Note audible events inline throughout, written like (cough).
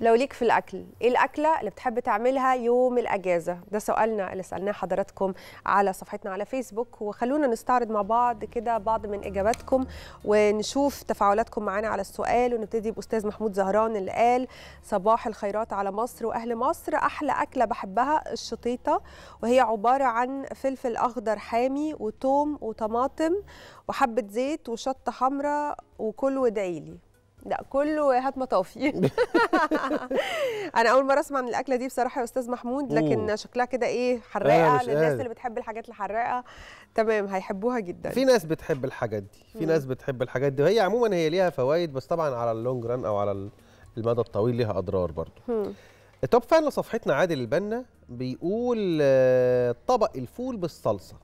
لو ليك في الاكل ايه الاكله اللي بتحب تعملها يوم الاجازه ده سؤالنا اللي سالناه حضراتكم على صفحتنا على فيسبوك وخلونا نستعرض مع بعض كده بعض من اجاباتكم ونشوف تفاعلاتكم معانا على السؤال ونبتدي باستاذ محمود زهران اللي قال صباح الخيرات على مصر واهل مصر احلى اكله بحبها الشطيطه وهي عباره عن فلفل اخضر حامي وتوم وطماطم وحبه زيت وشطه حمراء وكل وادعيلي لا كله هات مطافي انا اول مره اسمع عن الاكله دي بصراحه يا استاذ محمود لكن أوه. شكلها كده ايه حراقه للناس آه. اللي بتحب الحاجات الحراقه تمام هيحبوها جدا في ناس بتحب الحاجات دي في مم. ناس بتحب الحاجات دي وهي عموما هي ليها فوائد بس طبعا على اللونج ران او على المدى الطويل ليها اضرار برضو توب فان لصفحتنا عادل البنا بيقول آه، طبق الفول بالصلصه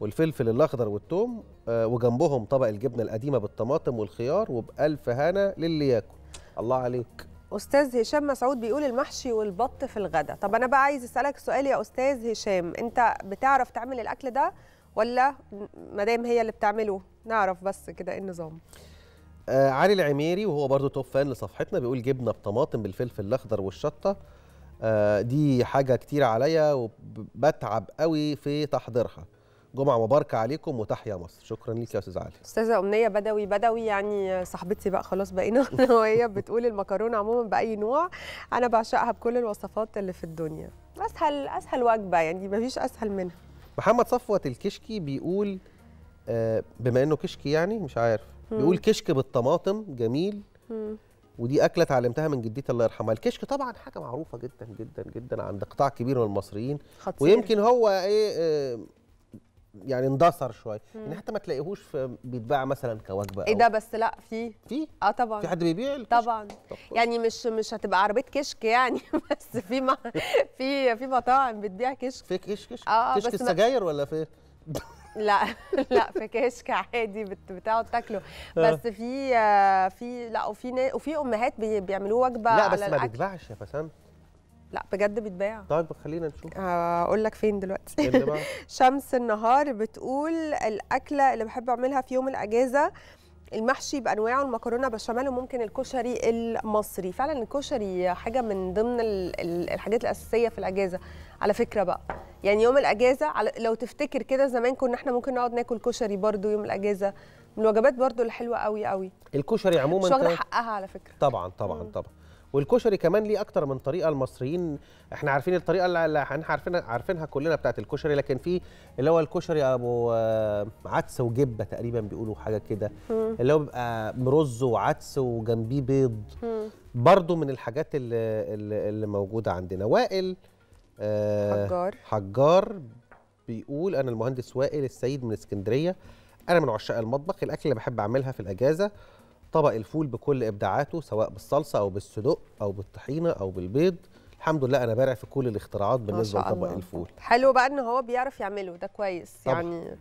والفلفل الاخضر والثوم آه، وجنبهم طبق الجبنه القديمه بالطماطم والخيار وبالف هنا للي ياكل الله عليك استاذ هشام مسعود بيقول المحشي والبط في الغداء طب انا بقى عايز اسالك سؤال يا استاذ هشام انت بتعرف تعمل الاكل ده ولا مدام هي اللي بتعمله نعرف بس كده ايه النظام آه علي العميري وهو برضو توب فان لصفحتنا بيقول جبنه بطماطم بالفلفل الاخضر والشطه آه دي حاجه كتير عليا وبتعب قوي في تحضيرها جمعه مباركه عليكم وتحيا مصر شكرا ليك يا استاذ علي استاذه امنيه بدوي بدوي يعني صاحبتي بقى خلاص بقينا (laughs) انا وهي بتقول المكرونه عموما باي نوع انا بعشقها بكل الوصفات اللي في الدنيا اسهل اسهل وجبه يعني مفيش اسهل منها محمد صفوت الكشكي بيقول آه، بما انه كشكي يعني مش عارف بيقول كشك بالطماطم جميل ودي اكله اتعلمتها من جدتي الله يرحمها الكشك طبعا حاجه معروفه جدا جدا جدا عند قطاع كبير من المصريين خطير. ويمكن هو ايه آه، يعني اندثر شويه يعني حتى ما تلاقيهوش بيتباع مثلا كوجبه ايه ده بس لا في في اه طبعا في حد بيبيع الكشك. طبعا يعني مش مش هتبقى عربيه كشك يعني (laughs) بس في ما في في مطاعم بتبيع كشك في كشك كشك آه،, آه كشك السجاير ولا في لا (laughs) لا في كشك عادي بتقعد تاكله آه. بس في آه، في لا وفي وفي امهات بيعملوه وجبه لا بس ما بيتباعش يا فسام لا بجد بيتباع طيب خلينا نشوف هقول لك فين دلوقتي إيه (laughs) شمس النهار بتقول الاكله اللي بحب اعملها في يوم الاجازه المحشي بانواعه المكرونه بشاميل وممكن الكشري المصري فعلا الكشري حاجه من ضمن الحاجات الاساسيه في الاجازه على فكره بقى يعني يوم الاجازه لو تفتكر كده زمان كنا احنا ممكن نقعد ناكل كشري برضو يوم الاجازه من الوجبات برضو اللي حلوه قوي قوي الكشري عموما مش واخده حقها على فكره طبعا طبعا طبعا, طبعا والكشري كمان ليه اكتر من طريقه المصريين احنا عارفين الطريقه اللي احنا عارفينها عارفينها كلنا بتاعت الكشري لكن في اللي هو الكشري ابو عدس وجبه تقريبا بيقولوا حاجه كده اللي هو بيبقى رز وعدس وجنبيه بيض برضه من الحاجات اللي, اللي موجوده عندنا وائل أه حجار حجار بيقول انا المهندس وائل السيد من اسكندريه انا من عشاق المطبخ الاكل اللي بحب اعملها في الاجازه طبق الفول بكل ابداعاته سواء بالصلصه او بالصدق او بالطحينه او بالبيض الحمد لله انا بارع في كل الاختراعات بالنسبه لطبق الفول حلو بقى ان هو بيعرف يعمله ده كويس طبعا. يعني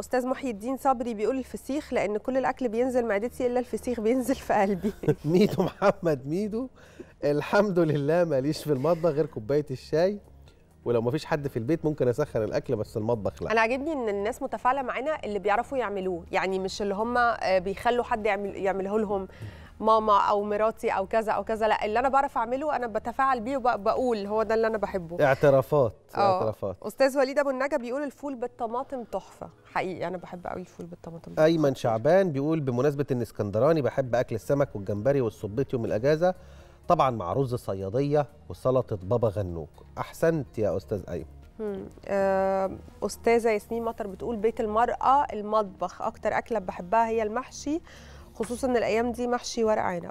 استاذ محي الدين صبري بيقول الفسيخ لان كل الاكل بينزل معدتي الا الفسيخ بينزل في قلبي (laughs) ميدو محمد ميدو الحمد لله ماليش في المطبخ غير كوبايه الشاي ولو ما فيش حد في البيت ممكن اسخن الاكل بس المطبخ لا انا عاجبني ان الناس متفاعله معانا اللي بيعرفوا يعملوه يعني مش اللي هم آه، بيخلوا حد يعمل يعمله لهم ماما او مراتي او كذا او كذا لا اللي انا بعرف اعمله انا بتفاعل بيه وبقول هو ده اللي انا بحبه اعترافات أوه. اعترافات استاذ وليد ابو النجا بيقول الفول بالطماطم تحفه حقيقي انا بحب قوي الفول بالطماطم ايمن شعبان بيقول بمناسبه ان اسكندراني بحب اكل السمك والجمبري والصبيط يوم الاجازه طبعا مع رز صياديه وسلطه بابا غنوج احسنت يا استاذ ايمن آه، استاذه ياسمين مطر بتقول بيت المراه المطبخ اكتر اكله بحبها هي المحشي خصوصا الايام دي محشي ورق عنب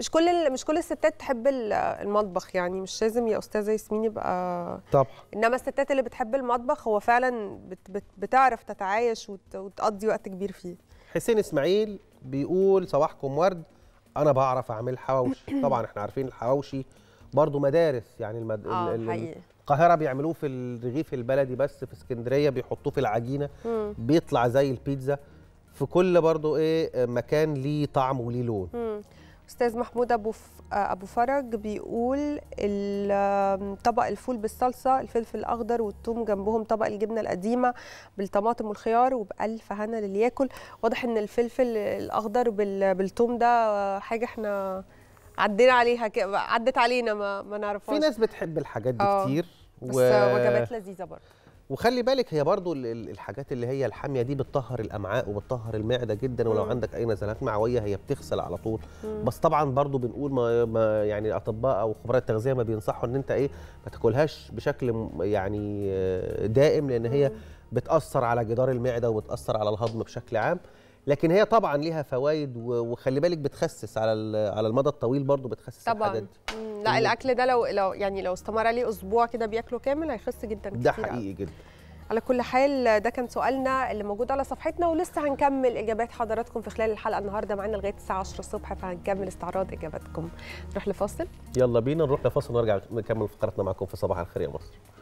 مش كل مش كل الستات تحب المطبخ يعني مش لازم يا استاذه ياسمين يبقى طبعا انما الستات اللي بتحب المطبخ هو فعلا بت بت بتعرف تتعايش وتقضي وقت كبير فيه حسين اسماعيل بيقول صباحكم ورد انا بعرف اعمل حواوشي (clears throat) طبعا احنا عارفين الحواوشي برضو مدارس يعني المد... آه ال... القاهره بيعملوه في الرغيف البلدي بس في اسكندريه بيحطوه في العجينه مم. بيطلع زي البيتزا في كل برضو ايه مكان ليه طعم وليه لون مم. استاذ محمود ابو ابو فرج بيقول طبق الفول بالصلصه الفلفل الاخضر والثوم جنبهم طبق الجبنه القديمه بالطماطم والخيار وبالف هنا للي ياكل واضح ان الفلفل الاخضر بالثوم ده حاجه احنا عدينا عليها ك... عدت علينا ما, ما نعرفهاش في ناس بتحب الحاجات دي آه، كتير بس و... وجبات لذيذه برضه وخلي بالك هي برضو الحاجات اللي هي الحاميه دي بتطهر الامعاء وبتطهر المعده جدا ولو مم. عندك اي نزلات معويه هي بتغسل على طول مم. بس طبعا برضو بنقول ما, يعني الاطباء او خبراء التغذيه ما بينصحوا ان انت ايه ما تاكلهاش بشكل يعني آه، دائم لان هي مم. بتاثر على جدار المعده وبتاثر على الهضم بشكل عام لكن هي طبعا ليها فوائد وخلي بالك بتخسس على على المدى الطويل برضو بتخسس طبعا الحدد. لا الاكل ده لو لو يعني لو استمر عليه اسبوع كده بياكله كامل هيخس جدا كتير ده حقيقي أوي. جدا على كل حال ده كان سؤالنا اللي موجود على صفحتنا ولسه هنكمل اجابات حضراتكم في خلال الحلقه النهارده معانا لغايه الساعه 10 الصبح فهنكمل استعراض اجاباتكم نروح لفاصل يلا بينا نروح لفاصل ونرجع نكمل فقرتنا معكم في صباح الخير يا مصر